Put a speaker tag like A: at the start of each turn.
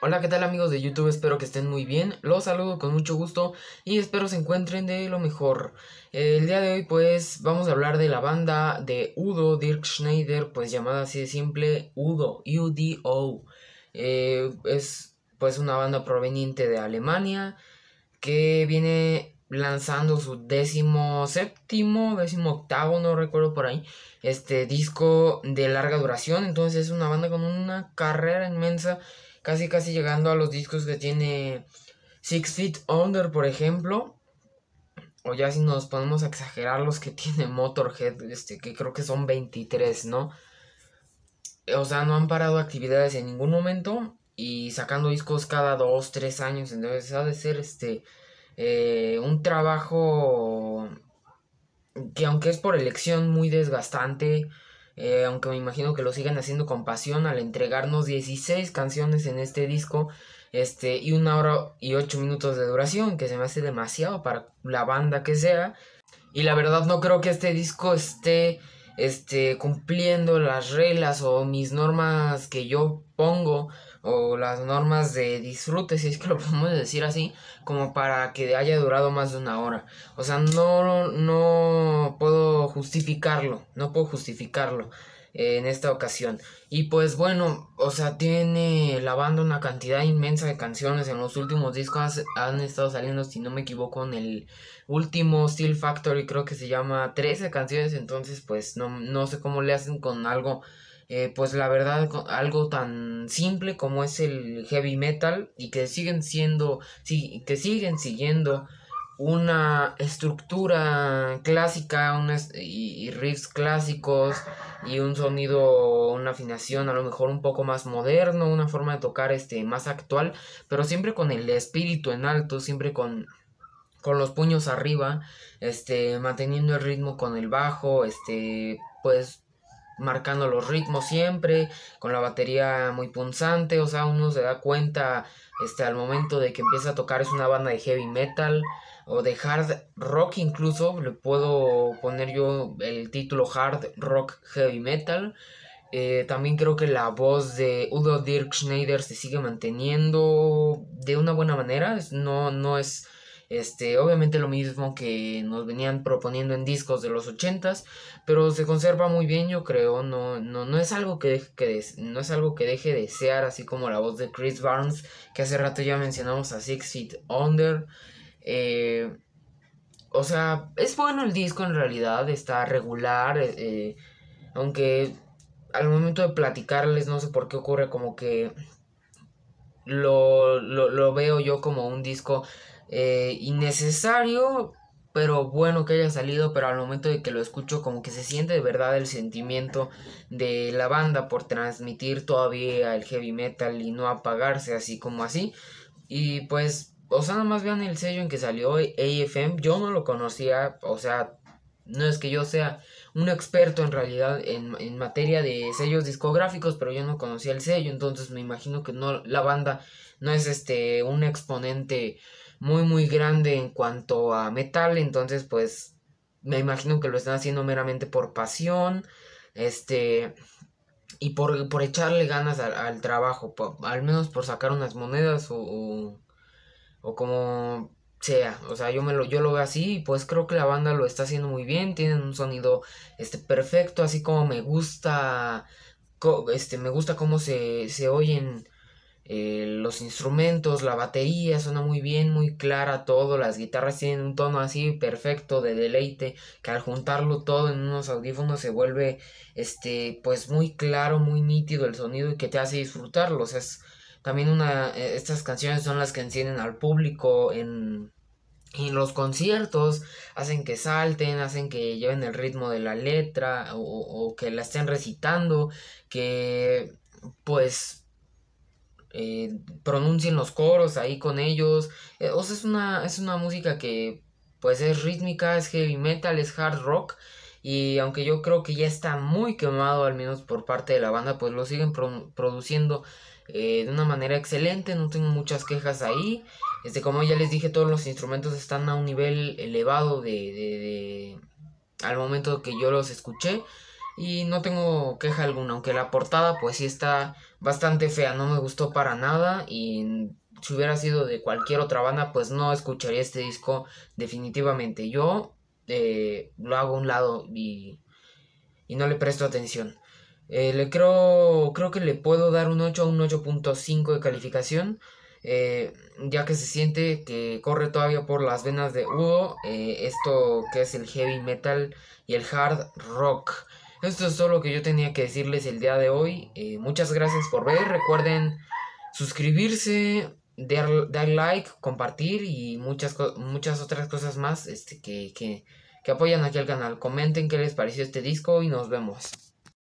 A: Hola, ¿qué tal amigos de YouTube? Espero que estén muy bien. Los saludo con mucho gusto y espero se encuentren de lo mejor. El día de hoy pues vamos a hablar de la banda de Udo Dirk Schneider, pues llamada así de simple Udo, UDO. o eh, es pues una banda proveniente de Alemania que viene lanzando su décimo séptimo, décimo octavo, no recuerdo por ahí, este disco de larga duración. Entonces es una banda con una carrera inmensa casi casi llegando a los discos que tiene Six Feet Under, por ejemplo. O ya si nos ponemos a exagerar los que tiene Motorhead, este, que creo que son 23, ¿no? O sea, no han parado actividades en ningún momento y sacando discos cada 2, 3 años. Entonces ha de ser este, eh, un trabajo que aunque es por elección muy desgastante, eh, aunque me imagino que lo sigan haciendo con pasión al entregarnos 16 canciones en este disco este, y una hora y ocho minutos de duración, que se me hace demasiado para la banda que sea. Y la verdad no creo que este disco esté este, cumpliendo las reglas o mis normas que yo pongo o las normas de disfrute, si es que lo podemos decir así, como para que haya durado más de una hora. O sea, no, no puedo justificarlo, no puedo justificarlo en esta ocasión. Y pues bueno, o sea, tiene la banda una cantidad inmensa de canciones. En los últimos discos han estado saliendo, si no me equivoco, en el último Steel Factory, creo que se llama 13 canciones. Entonces, pues no, no sé cómo le hacen con algo. Eh, pues la verdad algo tan simple como es el heavy metal y que siguen siendo sí, que siguen siguiendo una estructura clásica y, riffs clásicos y un sonido, una afinación a lo mejor un poco más moderno, una forma de tocar este, más actual, pero siempre con el espíritu en alto, siempre con, con los puños arriba, este, manteniendo el ritmo con el bajo, este, pues marcando los ritmos siempre, con la batería muy punzante, o sea, uno se da cuenta este, al momento de que empieza a tocar es una banda de heavy metal o de hard rock incluso, le puedo poner yo el título hard rock heavy metal. Eh, también creo que la voz de Udo Dirk Schneider se sigue manteniendo de una buena manera, no, no es este, obviamente lo mismo que nos venían proponiendo en discos de los 80 pero se conserva muy bien, yo creo, no, no, es algo que, deje, que ser... no es algo que deje desear, así como la voz de Chris Barnes, que hace rato ya mencionamos a Six Feet Under. Eh, o sea, es bueno el disco en realidad, está regular, eh, aunque al momento de platicarles no sé por qué ocurre como que lo, lo, veo yo como un disco eh, innecesario, pero bueno que haya salido, pero al momento de que lo escucho como que se siente de verdad el sentimiento de la banda por transmitir todavía el heavy metal y no apagarse así como así. Y pues, o sea, nada más vean el sello en que salió AFM, yo no lo conocía, o sea, no es que yo sea un experto en realidad en, materia de sellos discográficos, pero yo no conocía el sello, entonces me imagino que no la banda no es este un exponente muy muy grande en cuanto a metal, entonces pues me imagino que lo están haciendo meramente por pasión, este y por, echarle ganas al, trabajo, al menos por sacar unas monedas o como sea. O sea, yo me lo, yo lo veo así y pues creo que la banda lo está haciendo muy bien. Tienen un sonido este, perfecto, así como me gusta. este, me gusta cómo se, oyen eh, los instrumentos, la batería suena muy bien, muy clara todo. Las guitarras tienen un tono así perfecto de deleite. Que al juntarlo todo en unos audífonos se vuelve este, pues muy claro, muy nítido el sonido y que te hace disfrutarlo. O sea, es también una, eh, estas canciones son las que encienden al público en, en los conciertos, hacen que salten, hacen que lleven el ritmo de la letra o, que la estén recitando, que pues eh, pronuncien los coros ahí con ellos. Eh, o sea, es una, es una música que pues es rítmica, es heavy metal, es hard rock. Y aunque yo creo que ya está muy quemado al menos por parte de la banda, pues lo siguen produciendo eh, de una manera excelente, no tengo muchas quejas ahí. Este, como ya les dije, todos los instrumentos están a un nivel elevado de, al momento que yo los escuché. Y no tengo queja alguna, aunque la portada pues sí está bastante fea, no me gustó para nada. Y si hubiera sido de cualquier otra banda, pues no escucharía este disco definitivamente. Yo eh, lo hago a un lado y no le presto atención. Eh, le creo, creo que le puedo dar un 8 a un 8.5 de calificación, eh, ya que se siente que corre todavía por las venas de Udo, eh, esto que es el heavy metal y el hard rock. Esto es todo lo que yo tenía que decirles el día de hoy. muchas gracias por ver. Recuerden suscribirse, dar, like, compartir y muchas, muchas otras cosas más este, que apoyan aquí al canal. Comenten qué les pareció este disco y nos vemos.